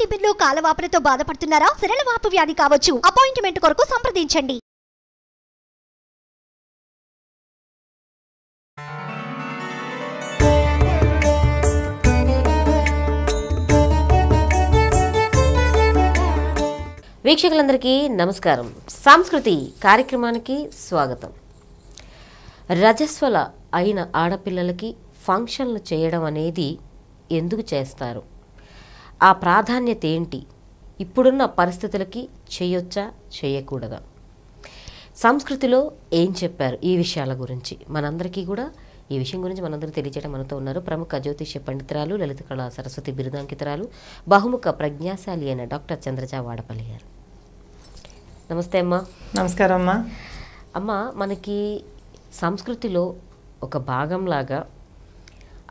తిబిర్లు కాలవాపులతో బాధపడుతున్నారా వాపు వ్యాధి కావచ్చు అపాయింట్మెంట్ కొరకు సంప్రదించండి వీక్షకులందరికీ నమస్కారం సాంస్కృతి కార్యక్రమానికి స్వాగతం రజస్వల అయిన ఆడపిల్లలకి ఫంక్షన్లు చేయడం అనేది ఎందుకు చేస్తారు ఆ ప్రాధాన్యత ఏంటి ఇప్పుడున్న పరిస్థితులకి చేయొచ్చా చేయకూడదా సంస్కృతిలో ఏం చెప్పారు ఈ విషయాల గురించి మనందరికీ కూడా ఈ విషయం గురించి మనందరూ తెలియజేయడం మనతో ఉన్నారు ప్రముఖ జ్యోతిష్య పండితురాలు లలిత కళా సరస్వతి బిరుదాంకితురాలు బహుముఖ ప్రజ్ఞాశాలి అయిన డాక్టర్ చంద్రజ వాడపల్లి గారు నమస్తే అమ్మా నమస్కారం అమ్మా అమ్మ మనకి సంస్కృతిలో ఒక భాగంలాగా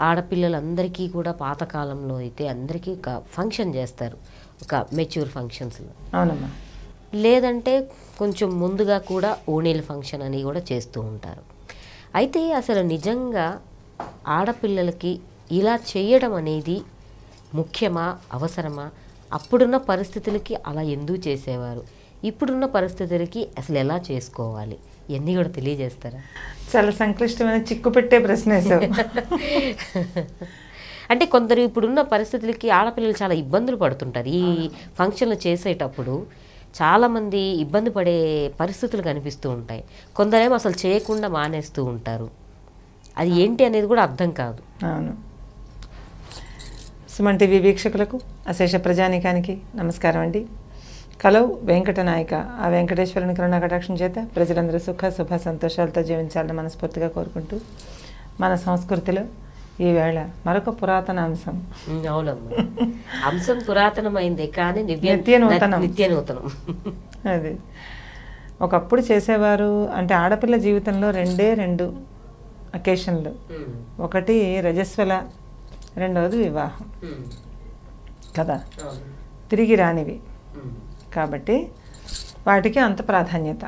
ఆడపిల్లలందరికీ కూడా పాతకాలంలో అయితే అందరికీ ఒక ఫంక్షన్ చేస్తారు ఒక మెచ్యూర్ ఫంక్షన్స్లో లేదంటే కొంచెం ముందుగా కూడా ఓణీల ఫంక్షన్ అని కూడా చేస్తూ ఉంటారు అయితే అసలు నిజంగా ఆడపిల్లలకి ఇలా చేయడం అనేది ముఖ్యమా అవసరమా అప్పుడున్న పరిస్థితులకి అలా ఎందుకు చేసేవారు ఇప్పుడున్న పరిస్థితులకి అసలు ఎలా చేసుకోవాలి ఇవన్నీ కూడా తెలియజేస్తారా చాలా సంక్లిష్టమైన చిక్కు పెట్టే ప్రశ్న అంటే కొందరు ఇప్పుడున్న పరిస్థితులకి ఆడపిల్లలు చాలా ఇబ్బందులు పడుతుంటారు ఈ ఫంక్షన్లు చేసేటప్పుడు చాలామంది ఇబ్బంది పడే పరిస్థితులు కనిపిస్తూ ఉంటాయి కొందరేమో అసలు చేయకుండా మానేస్తూ ఉంటారు అది ఏంటి అనేది కూడా అర్థం కాదు అవును సుమంటి టీవీ వీక్షకులకు అశేష ప్రజానికానికి నమస్కారం అండి కలవు వెంకటనాయక ఆ వెంకటేశ్వరుని కరుణ కటాక్షం చేత ప్రజలందరూ సుఖ శుభ సంతోషాలతో జీవించాలని మనస్ఫూర్తిగా కోరుకుంటూ మన సంస్కృతిలో ఈవేళ మరొక పురాతన అంశం అంశం పురాతనమైంది కానీ నిత్య నూతనం నిత్య నూతనం అది ఒకప్పుడు చేసేవారు అంటే ఆడపిల్ల జీవితంలో రెండే రెండు అకేషన్లు ఒకటి రజస్వల రెండవది వివాహం కదా తిరిగి రానివి కాబట్టి వాటికి అంత ప్రాధాన్యత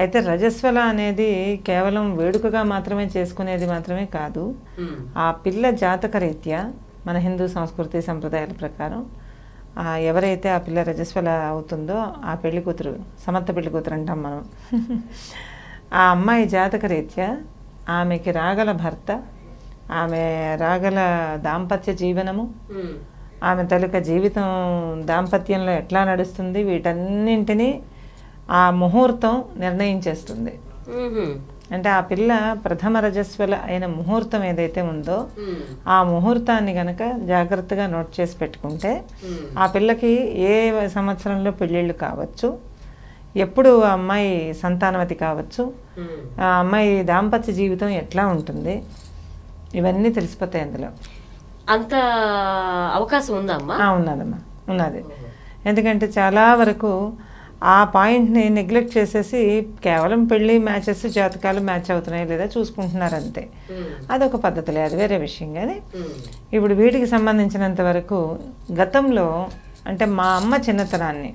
అయితే రజస్వల అనేది కేవలం వేడుకగా మాత్రమే చేసుకునేది మాత్రమే కాదు ఆ పిల్ల జాతక రీత్యా మన హిందూ సంస్కృతి సంప్రదాయాల ప్రకారం ఎవరైతే ఆ పిల్ల రజస్వల అవుతుందో ఆ పెళ్లి కూతురు సమర్థ పెళ్లి కూతురు అంటాం మనం ఆ అమ్మాయి జాతక రీత్యా ఆమెకి రాగల భర్త ఆమె రాగల దాంపత్య జీవనము ఆమె తాలూకా జీవితం దాంపత్యంలో ఎట్లా నడుస్తుంది వీటన్నింటినీ ఆ ముహూర్తం నిర్ణయించేస్తుంది అంటే ఆ పిల్ల ప్రథమ రజస్వల అయిన ముహూర్తం ఏదైతే ఉందో ఆ ముహూర్తాన్ని గనక జాగ్రత్తగా నోట్ చేసి పెట్టుకుంటే ఆ పిల్లకి ఏ సంవత్సరంలో పెళ్ళిళ్ళు కావచ్చు ఎప్పుడు ఆ అమ్మాయి సంతానవతి కావచ్చు ఆ అమ్మాయి దాంపత్య జీవితం ఎట్లా ఉంటుంది ఇవన్నీ తెలిసిపోతాయి అందులో అంత అవకాశం ఉందమ్మా ఉన్నదమ్మా ఉన్నది ఎందుకంటే చాలా వరకు ఆ పాయింట్ని నెగ్లెక్ట్ చేసేసి కేవలం పెళ్ళి మ్యాచెస్ జాతకాలు మ్యాచ్ అవుతున్నాయి లేదా చూసుకుంటున్నారు అంతే అదొక పద్ధతిలే అది వేరే విషయం కానీ ఇప్పుడు వీటికి సంబంధించినంత వరకు గతంలో అంటే మా అమ్మ చిన్నతనాన్ని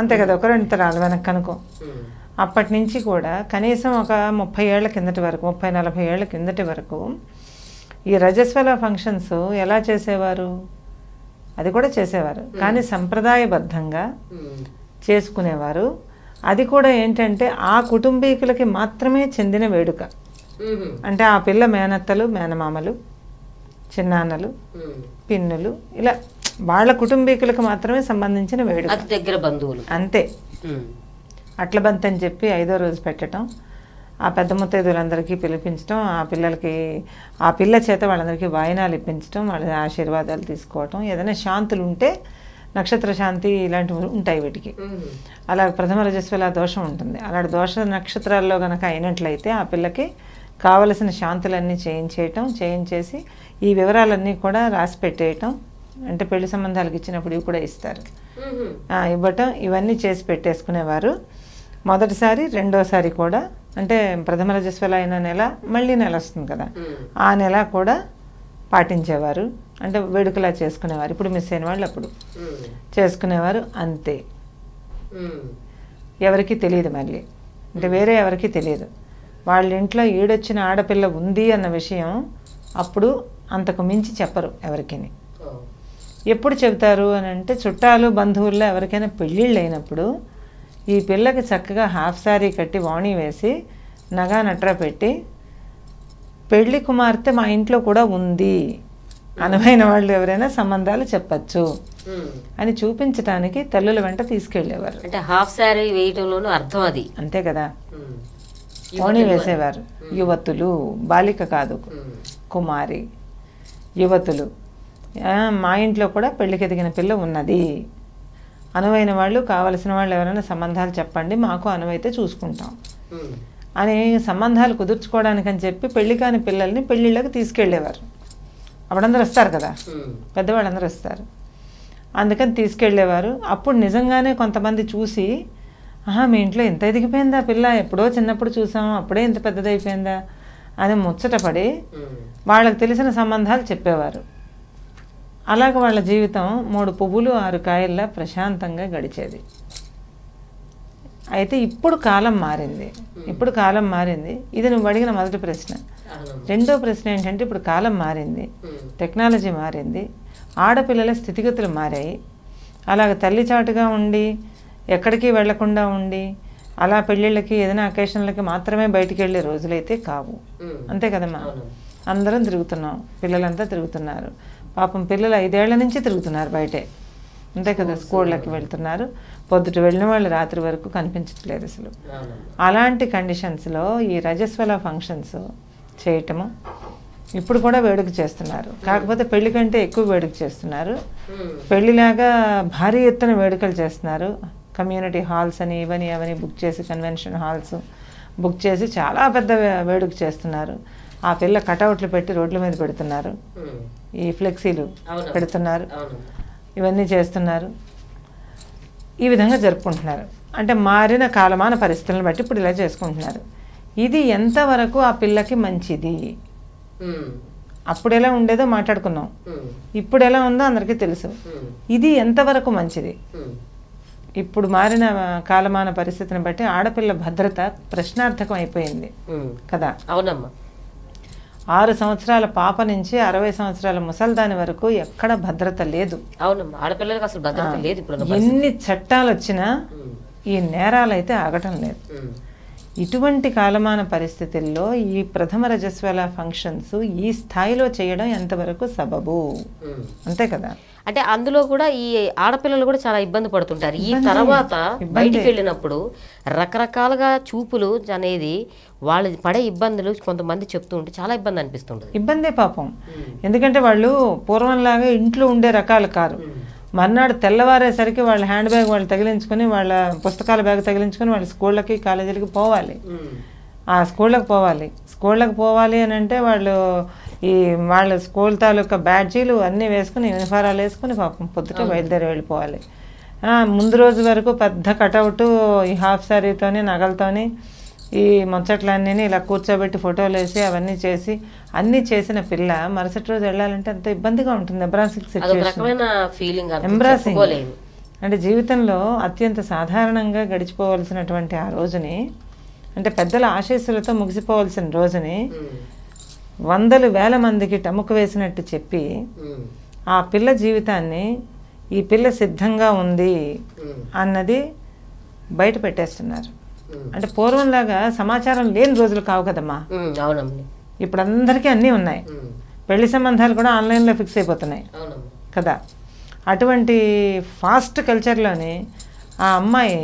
అంతే కదా ఒక రెండు తరాలు వెనక్కి అనుకో అప్పటి నుంచి కూడా కనీసం ఒక ముప్పై ఏళ్ల కిందటి వరకు ముప్పై నలభై ఏళ్ల కిందటి వరకు ఈ రజస్వల ఫంక్షన్స్ ఎలా చేసేవారు అది కూడా చేసేవారు కానీ సంప్రదాయబద్ధంగా చేసుకునేవారు అది కూడా ఏంటంటే ఆ కుటుంబీకులకి మాత్రమే చెందిన వేడుక అంటే ఆ పిల్ల మేనత్తలు మేనమామలు చిన్నాన్నలు పిన్నులు ఇలా వాళ్ళ కుటుంబీకులకు మాత్రమే సంబంధించిన వేడుక దగ్గర బంధువులు అంతే అట్ల బంతని చెప్పి ఐదో రోజు పెట్టడం ఆ పెద్ద ముత్తైదులందరికీ పిలిపించడం ఆ పిల్లలకి ఆ పిల్ల చేత వాళ్ళందరికీ వాయినాలు ఇప్పించడం వాళ్ళ ఆశీర్వాదాలు తీసుకోవటం ఏదైనా శాంతులు ఉంటే నక్షత్ర శాంతి ఇలాంటివి ఉంటాయి వీటికి అలా ప్రథమ అలా దోషం ఉంటుంది అలాంటి దోష నక్షత్రాల్లో కనుక అయినట్లయితే ఆ పిల్లకి కావలసిన శాంతులన్నీ చేయించేయటం చేయించేసి ఈ వివరాలన్నీ కూడా రాసి పెట్టేయటం అంటే పెళ్లి సంబంధాలకు ఇచ్చినప్పుడు ఇవి కూడా ఇస్తారు ఇవ్వటం ఇవన్నీ చేసి పెట్టేసుకునేవారు మొదటిసారి రెండోసారి కూడా అంటే ప్రథమ రజస్వల అయిన నెల మళ్ళీ నెల వస్తుంది కదా ఆ నెల కూడా పాటించేవారు అంటే వేడుకలా చేసుకునేవారు ఇప్పుడు మిస్ అయిన వాళ్ళు అప్పుడు చేసుకునేవారు అంతే ఎవరికి తెలియదు మళ్ళీ అంటే వేరే ఎవరికి తెలియదు వాళ్ళ ఇంట్లో ఈడొచ్చిన ఆడపిల్ల ఉంది అన్న విషయం అప్పుడు అంతకు మించి చెప్పరు ఎవరికి ఎప్పుడు చెబుతారు అని అంటే చుట్టాలు బంధువుల్లో ఎవరికైనా పెళ్ళిళ్ళు అయినప్పుడు ఈ పిల్లకి చక్కగా హాఫ్ శారీ కట్టి వాణి వేసి నగా నట్ర పెట్టి పెళ్లి కుమార్తె మా ఇంట్లో కూడా ఉంది అనువైన వాళ్ళు ఎవరైనా సంబంధాలు చెప్పచ్చు అని చూపించడానికి తల్లుల వెంట తీసుకెళ్లేవారు అంటే హాఫ్ శారీ వేయటంలోనూ అర్థం అది అంతే కదా వాణి వేసేవారు యువతులు బాలిక కాదు కుమారి యువతులు మా ఇంట్లో కూడా పెళ్లికి ఎదిగిన పిల్ల ఉన్నది అనువైన వాళ్ళు కావలసిన వాళ్ళు ఎవరైనా సంబంధాలు చెప్పండి మాకు అనువైతే చూసుకుంటాం అని సంబంధాలు కుదుర్చుకోవడానికి అని చెప్పి పెళ్లి కాని పిల్లల్ని పెళ్ళిళ్ళకి తీసుకెళ్ళేవారు అప్పుడందరూ వస్తారు కదా పెద్దవాళ్ళందరూ వస్తారు అందుకని తీసుకెళ్ళేవారు అప్పుడు నిజంగానే కొంతమంది చూసి ఆహా మీ ఇంట్లో ఎంత ఎదిగిపోయిందా పిల్ల ఎప్పుడో చిన్నప్పుడు చూసాం అప్పుడే ఇంత పెద్దదైపోయిందా అని ముచ్చటపడి వాళ్ళకి తెలిసిన సంబంధాలు చెప్పేవారు అలాగ వాళ్ళ జీవితం మూడు పువ్వులు ఆరు కాయల్లా ప్రశాంతంగా గడిచేది అయితే ఇప్పుడు కాలం మారింది ఇప్పుడు కాలం మారింది ఇది నువ్వు అడిగిన మొదటి ప్రశ్న రెండో ప్రశ్న ఏంటంటే ఇప్పుడు కాలం మారింది టెక్నాలజీ మారింది ఆడపిల్లల స్థితిగతులు మారాయి అలాగ తల్లి చాటుగా ఉండి ఎక్కడికి వెళ్లకుండా ఉండి అలా పెళ్ళిళ్ళకి ఏదైనా అకేషన్లకి మాత్రమే బయటికి వెళ్ళే రోజులైతే కావు అంతే కదమ్మా అందరం తిరుగుతున్నాం పిల్లలంతా తిరుగుతున్నారు పాపం పిల్లలు ఐదేళ్ల నుంచి తిరుగుతున్నారు బయటే అంతే కదా స్కూళ్ళకి వెళ్తున్నారు పొద్దుట వెళ్ళిన వాళ్ళు రాత్రి వరకు కనిపించట్లేదు అసలు అలాంటి కండిషన్స్లో ఈ రజస్వల ఫంక్షన్స్ చేయటము ఇప్పుడు కూడా వేడుక చేస్తున్నారు కాకపోతే పెళ్లి కంటే ఎక్కువ వేడుక చేస్తున్నారు పెళ్లిలాగా భారీ ఎత్తున వేడుకలు చేస్తున్నారు కమ్యూనిటీ హాల్స్ అని ఇవని అవని బుక్ చేసి కన్వెన్షన్ హాల్స్ బుక్ చేసి చాలా పెద్ద వేడుక చేస్తున్నారు ఆ పిల్ల కటౌట్లు పెట్టి రోడ్ల మీద పెడుతున్నారు ఈ ఫ్లెక్సీలు పెడుతున్నారు ఇవన్నీ చేస్తున్నారు ఈ విధంగా జరుపుకుంటున్నారు అంటే మారిన కాలమాన పరిస్థితులను బట్టి ఇప్పుడు ఇలా చేసుకుంటున్నారు ఇది ఎంతవరకు ఆ పిల్లకి మంచిది అప్పుడు ఎలా ఉండేదో మాట్లాడుకున్నాం ఇప్పుడు ఎలా ఉందో అందరికీ తెలుసు ఇది ఎంతవరకు మంచిది ఇప్పుడు మారిన కాలమాన పరిస్థితిని బట్టి ఆడపిల్ల భద్రత ప్రశ్నార్థకం అయిపోయింది కదా అవునమ్మా ఆరు సంవత్సరాల పాప నుంచి అరవై సంవత్సరాల ముసల్దాని వరకు ఎక్కడ భద్రత లేదు అవును ఆడపిల్లలకు అసలు భద్రత లేదు ఎన్ని చట్టాలు వచ్చినా ఈ నేరాలు అయితే ఆగటం లేదు ఇటువంటి కాలమాన పరిస్థితుల్లో ఈ ప్రథమ రజస్వల ఫంక్షన్స్ ఈ స్థాయిలో చేయడం ఎంతవరకు సబబు అంతే కదా అంటే అందులో కూడా ఈ ఆడపిల్లలు కూడా చాలా ఇబ్బంది పడుతుంటారు ఈ తర్వాత బయటికి వెళ్ళినప్పుడు రకరకాలుగా చూపులు అనేది వాళ్ళు పడే ఇబ్బందులు కొంతమంది చెప్తూ ఉంటే చాలా ఇబ్బంది అనిపిస్తుంది ఇబ్బందే పాపం ఎందుకంటే వాళ్ళు పూర్వంలాగా ఇంట్లో ఉండే రకాలు కారు మర్నాడు తెల్లవారేసరికి వాళ్ళ హ్యాండ్ బ్యాగ్ వాళ్ళు తగిలించుకొని వాళ్ళ పుస్తకాల బ్యాగ్ తగిలించుకొని వాళ్ళ స్కూళ్ళకి కాలేజీలకి పోవాలి ఆ స్కూళ్ళకి పోవాలి స్కూళ్ళకి పోవాలి అని అంటే వాళ్ళు ఈ వాళ్ళ స్కూల్ తాలూకా బ్యాడ్జీలు అన్నీ వేసుకుని యూనిఫారాలు వేసుకుని పాపం పొద్దుట బయలుదేరి వెళ్ళిపోవాలి ముందు రోజు వరకు పెద్ద కటౌట్ ఈ హాఫ్ శారీతోని నగలతోని ఈ ముచ్చట్లన్నీ ఇలా కూర్చోబెట్టి ఫోటోలు వేసి అవన్నీ చేసి అన్నీ చేసిన పిల్ల మరుసటి రోజు వెళ్ళాలంటే అంత ఇబ్బందిగా ఉంటుంది ఎంబ్రాసింగ్ సిచ్యువేషన్ ఎంబ్రాసింగ్ అంటే జీవితంలో అత్యంత సాధారణంగా గడిచిపోవలసినటువంటి ఆ రోజుని అంటే పెద్దల ఆశీస్సులతో ముగిసిపోవాల్సిన రోజుని వందలు వేల మందికి టముకు వేసినట్టు చెప్పి ఆ పిల్ల జీవితాన్ని ఈ పిల్ల సిద్ధంగా ఉంది అన్నది బయట పెట్టేస్తున్నారు అంటే పూర్వంలాగా సమాచారం లేని రోజులు కావు కదమ్మా ఇప్పుడు అందరికీ అన్నీ ఉన్నాయి పెళ్లి సంబంధాలు కూడా ఆన్లైన్లో ఫిక్స్ అయిపోతున్నాయి కదా అటువంటి ఫాస్ట్ కల్చర్లోని ఆ అమ్మాయి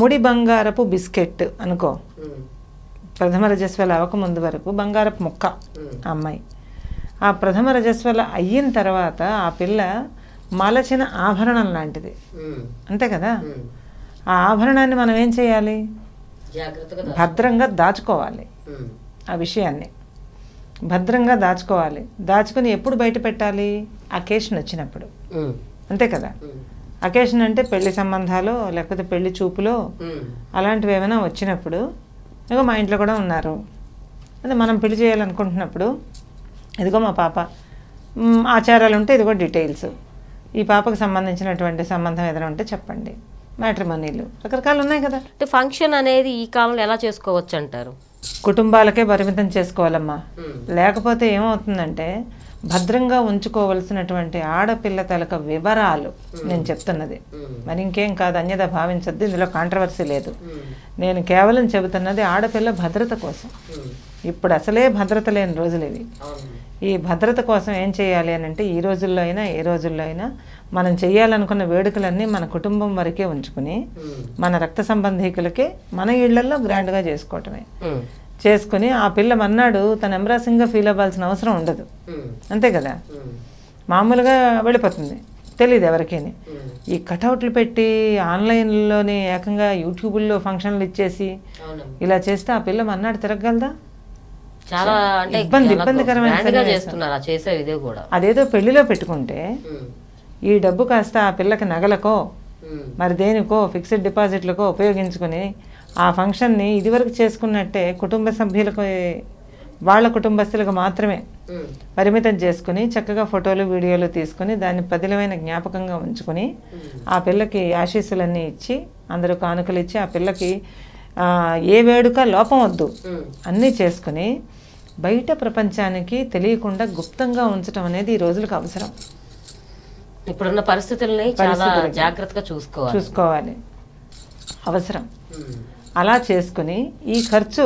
ముడి బంగారపు బిస్కెట్ అనుకో ప్రథమ అవ్వక అవ్వకముందు వరకు బంగారపు ముక్క అమ్మాయి ఆ ప్రథమ రజస్వల అయిన తర్వాత ఆ పిల్ల మలచిన ఆభరణం లాంటిది అంతే కదా ఆ ఆభరణాన్ని మనం ఏం చేయాలి భద్రంగా దాచుకోవాలి ఆ విషయాన్ని భద్రంగా దాచుకోవాలి దాచుకుని ఎప్పుడు బయట పెట్టాలి అకేషన్ వచ్చినప్పుడు అంతే కదా అకేషన్ అంటే పెళ్లి సంబంధాలు లేకపోతే పెళ్లి చూపులో అలాంటివి ఏమైనా వచ్చినప్పుడు ఇదిగో మా ఇంట్లో కూడా ఉన్నారు అదే మనం పెళ్లి చేయాలనుకుంటున్నప్పుడు ఇదిగో మా పాప ఆచారాలు ఉంటే ఇదిగో డీటెయిల్స్ ఈ పాపకు సంబంధించినటువంటి సంబంధం ఏదైనా ఉంటే చెప్పండి మ్యాట్రిమనీలు రకరకాలు ఉన్నాయి కదా ఫంక్షన్ అనేది ఈ కాలంలో ఎలా చేసుకోవచ్చు అంటారు కుటుంబాలకే పరిమితం చేసుకోవాలమ్మా లేకపోతే ఏమవుతుందంటే భద్రంగా ఉంచుకోవలసినటువంటి ఆడపిల్ల తలక వివరాలు నేను చెప్తున్నది మరి ఇంకేం కాదు అన్యత భావించద్దు ఇందులో కాంట్రవర్సీ లేదు నేను కేవలం చెబుతున్నది ఆడపిల్ల భద్రత కోసం ఇప్పుడు అసలే భద్రత లేని రోజులు ఇవి ఈ భద్రత కోసం ఏం చేయాలి అని అంటే ఈ రోజుల్లో అయినా ఏ రోజుల్లో అయినా మనం చేయాలనుకున్న వేడుకలన్నీ మన కుటుంబం వరకే ఉంచుకుని మన రక్త సంబంధీకులకే మన ఇళ్లలో గ్రాండ్గా చేసుకోవటమే చేసుకుని ఆ పిల్ల మన్నాడు తను ఎంబ్రాసింగ్గా ఫీల్ అవ్వాల్సిన అవసరం ఉండదు అంతే కదా మామూలుగా వెళ్ళిపోతుంది తెలియదు ఎవరికైనా ఈ కటౌట్లు పెట్టి ఆన్లైన్లోనే ఏకంగా యూట్యూబ్లో ఫంక్షన్లు ఇచ్చేసి ఇలా చేస్తే ఆ పిల్ల మన్నాడు తిరగలదా చేసే అదేదో పెళ్లిలో పెట్టుకుంటే ఈ డబ్బు కాస్త ఆ పిల్లకి నగలకో మరి దేనికో ఫిక్స్డ్ డిపాజిట్లకో ఉపయోగించుకుని ఆ ఫంక్షన్ని ఇదివరకు చేసుకున్నట్టే కుటుంబ సభ్యులకు వాళ్ళ కుటుంబస్తులకు మాత్రమే పరిమితం చేసుకుని చక్కగా ఫోటోలు వీడియోలు తీసుకుని దాన్ని పదిలమైన జ్ఞాపకంగా ఉంచుకుని ఆ పిల్లకి ఆశీస్సులన్నీ ఇచ్చి అందరూ కానుకలు ఇచ్చి ఆ పిల్లకి ఏ వేడుక లోపం వద్దు అన్నీ చేసుకుని బయట ప్రపంచానికి తెలియకుండా గుప్తంగా ఉంచడం అనేది ఈ రోజులకు అవసరం ఇప్పుడున్న పరిస్థితుల్ని చాలా జాగ్రత్తగా చూసుకోవాలి చూసుకోవాలి అవసరం అలా చేసుకుని ఈ ఖర్చు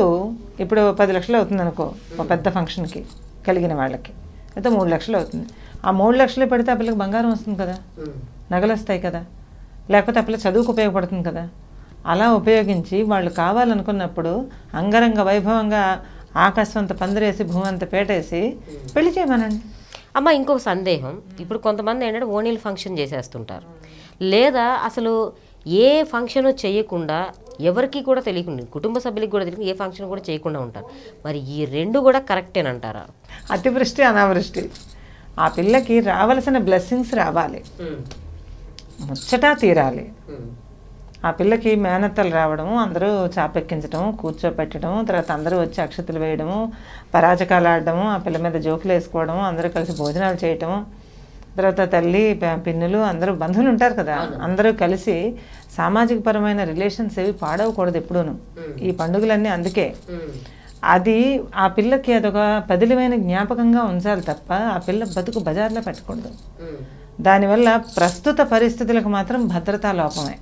ఇప్పుడు పది లక్షలు అవుతుంది అనుకో ఒక పెద్ద ఫంక్షన్కి కలిగిన వాళ్ళకి అయితే మూడు లక్షలు అవుతుంది ఆ మూడు లక్షలు పెడితే ఆ బంగారం వస్తుంది కదా నగలు వస్తాయి కదా లేకపోతే ఆ చదువుకు ఉపయోగపడుతుంది కదా అలా ఉపయోగించి వాళ్ళు కావాలనుకున్నప్పుడు అంగరంగ వైభవంగా ఆకాశం అంత పందిరేసి భూమి అంత పేటేసి పెళ్లి చేయమనండి అమ్మ ఇంకొక సందేహం ఇప్పుడు కొంతమంది ఏంటంటే ఓనీలు ఫంక్షన్ చేసేస్తుంటారు లేదా అసలు ఏ ఫంక్షను చేయకుండా ఎవరికి కూడా తెలియకుండా కుటుంబ సభ్యులకు కూడా తెలియదు ఏ ఫంక్షన్ కూడా చేయకుండా ఉంటారు మరి ఈ రెండు కూడా అంటారా అతివృష్టి అనావృష్టి ఆ పిల్లకి రావలసిన బ్లెస్సింగ్స్ రావాలి ముచ్చటా తీరాలి ఆ పిల్లకి మేనత్తలు రావడము అందరూ చాపెక్కించడం కూర్చోపెట్టడం తర్వాత అందరూ వచ్చి అక్షతలు వేయడము పరాజకాలు ఆడడము ఆ పిల్ల మీద జోకులు వేసుకోవడము అందరూ కలిసి భోజనాలు చేయటము తర్వాత తల్లి పిన్నులు అందరూ బంధువులు ఉంటారు కదా అందరూ కలిసి సామాజిక పరమైన రిలేషన్స్ ఏవి పాడవకూడదు ఎప్పుడూను ఈ పండుగలన్నీ అందుకే అది ఆ పిల్లకి అదొక పదిలివైన జ్ఞాపకంగా ఉంచాలి తప్ప ఆ పిల్ల బతుకు బజార్లో పెట్టకూడదు దానివల్ల ప్రస్తుత పరిస్థితులకు మాత్రం భద్రతా లోపమే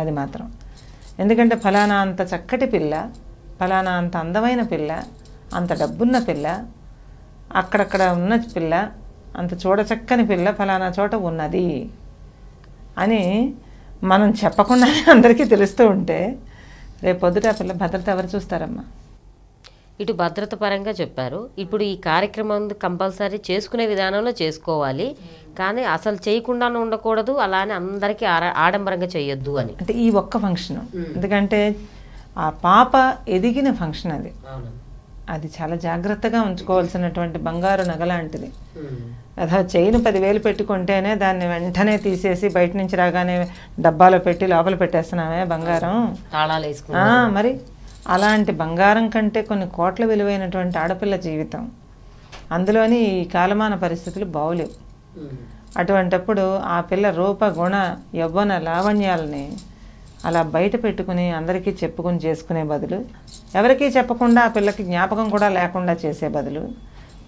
అది మాత్రం ఎందుకంటే ఫలానా అంత చక్కటి పిల్ల ఫలానా అంత అందమైన పిల్ల అంత డబ్బున్న పిల్ల అక్కడక్కడ ఉన్న పిల్ల అంత చూడచక్కని పిల్ల ఫలానా చోట ఉన్నది అని మనం చెప్పకుండానే అందరికీ తెలుస్తూ ఉంటే రేపు పొద్దుట పిల్ల భద్రత ఎవరు చూస్తారమ్మా ఇటు భద్రత పరంగా చెప్పారు ఇప్పుడు ఈ కార్యక్రమం కంపల్సరీ చేసుకునే విధానంలో చేసుకోవాలి కానీ అసలు చేయకుండా ఉండకూడదు అలానే అందరికీ ఆడంబరంగా చేయొద్దు అని అంటే ఈ ఒక్క ఫంక్షన్ ఎందుకంటే ఆ పాప ఎదిగిన ఫంక్షన్ అది అది చాలా జాగ్రత్తగా ఉంచుకోవాల్సినటువంటి బంగారు నగ లాంటిది hmm. అదా చైన్ పదివేలు పెట్టుకుంటేనే దాన్ని వెంటనే తీసేసి బయట నుంచి రాగానే డబ్బాలో పెట్టి లోపల పెట్టేస్తున్నామే బంగారం మరి అలాంటి బంగారం కంటే కొన్ని కోట్ల విలువైనటువంటి ఆడపిల్ల జీవితం అందులోని ఈ కాలమాన పరిస్థితులు బాగులేవు hmm. అటువంటప్పుడు ఆ పిల్ల రూప గుణ యవ్వన లావణ్యాలని అలా బయట పెట్టుకుని అందరికీ చెప్పుకుని చేసుకునే బదులు ఎవరికీ చెప్పకుండా ఆ పిల్లకి జ్ఞాపకం కూడా లేకుండా చేసే బదులు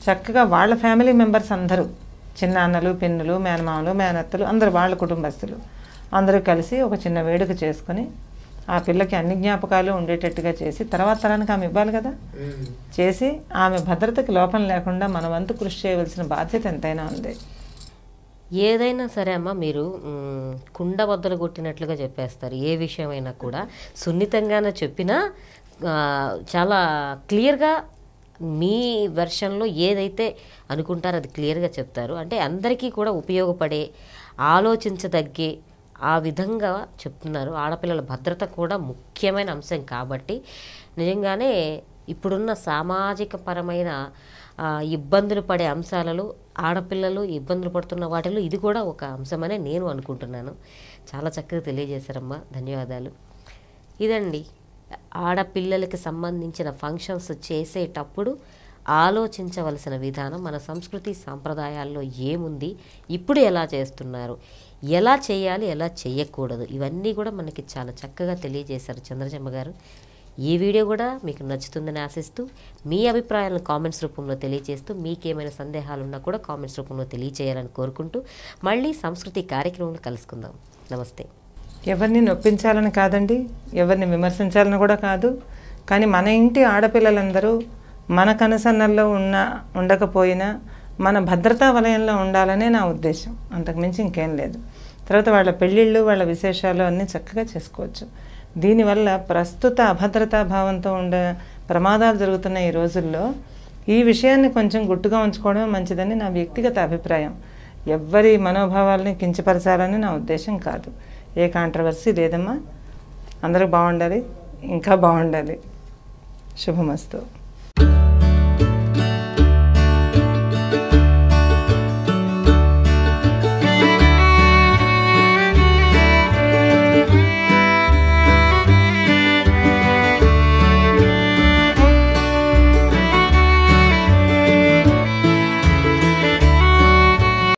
చక్కగా వాళ్ళ ఫ్యామిలీ మెంబర్స్ అందరూ చిన్నాన్నలు పిన్నులు మేనమామలు మేనత్తలు అందరు వాళ్ళ కుటుంబస్తులు అందరూ కలిసి ఒక చిన్న వేడుక చేసుకుని ఆ పిల్లకి అన్ని జ్ఞాపకాలు ఉండేటట్టుగా చేసి తర్వాత తరానికి ఆమె ఇవ్వాలి కదా చేసి ఆమె భద్రతకి లోపం లేకుండా మన వంతు కృషి చేయవలసిన బాధ్యత ఎంతైనా ఉంది ఏదైనా సరే అమ్మ మీరు కుండ వద్దలు కొట్టినట్లుగా చెప్పేస్తారు ఏ విషయమైనా కూడా సున్నితంగానే చెప్పినా చాలా క్లియర్గా మీ వెర్షన్లో ఏదైతే అనుకుంటారో అది క్లియర్గా చెప్తారు అంటే అందరికీ కూడా ఉపయోగపడే ఆలోచించదగ్గే ఆ విధంగా చెప్తున్నారు ఆడపిల్లల భద్రత కూడా ముఖ్యమైన అంశం కాబట్టి నిజంగానే ఇప్పుడున్న సామాజిక పరమైన ఇబ్బందులు పడే అంశాలలో ఆడపిల్లలు ఇబ్బందులు పడుతున్న వాటిలో ఇది కూడా ఒక అంశమనే నేను అనుకుంటున్నాను చాలా చక్కగా తెలియజేశారమ్మా ధన్యవాదాలు ఇదండి ఆడపిల్లలకి సంబంధించిన ఫంక్షన్స్ చేసేటప్పుడు ఆలోచించవలసిన విధానం మన సంస్కృతి సాంప్రదాయాల్లో ఏముంది ఇప్పుడు ఎలా చేస్తున్నారు ఎలా చేయాలి ఎలా చేయకూడదు ఇవన్నీ కూడా మనకి చాలా చక్కగా తెలియజేశారు చంద్రజమ్మ గారు ఈ వీడియో కూడా మీకు నచ్చుతుందని ఆశిస్తూ మీ అభిప్రాయాలను కామెంట్స్ రూపంలో తెలియజేస్తూ మీకేమైనా సందేహాలు ఉన్నా కూడా కామెంట్స్ రూపంలో తెలియజేయాలని కోరుకుంటూ మళ్ళీ సంస్కృతి కార్యక్రమంలో కలుసుకుందాం నమస్తే ఎవరిని నొప్పించాలని కాదండి ఎవరిని విమర్శించాలని కూడా కాదు కానీ మన ఇంటి ఆడపిల్లలందరూ మన కనసన్నల్లో ఉన్న ఉండకపోయినా మన భద్రతా వలయంలో ఉండాలనే నా ఉద్దేశం అంతకుమించి ఇంకేం లేదు తర్వాత వాళ్ళ పెళ్ళిళ్ళు వాళ్ళ విశేషాలు అన్నీ చక్కగా చేసుకోవచ్చు దీనివల్ల ప్రస్తుత అభద్రతా భావంతో ఉండే ప్రమాదాలు జరుగుతున్న ఈ రోజుల్లో ఈ విషయాన్ని కొంచెం గుట్టుగా ఉంచుకోవడమే మంచిదని నా వ్యక్తిగత అభిప్రాయం ఎవ్వరి మనోభావాలని కించపరచాలని నా ఉద్దేశం కాదు ఏ కాంట్రవర్సీ లేదమ్మా అందరూ బాగుండాలి ఇంకా బాగుండాలి శుభమస్తు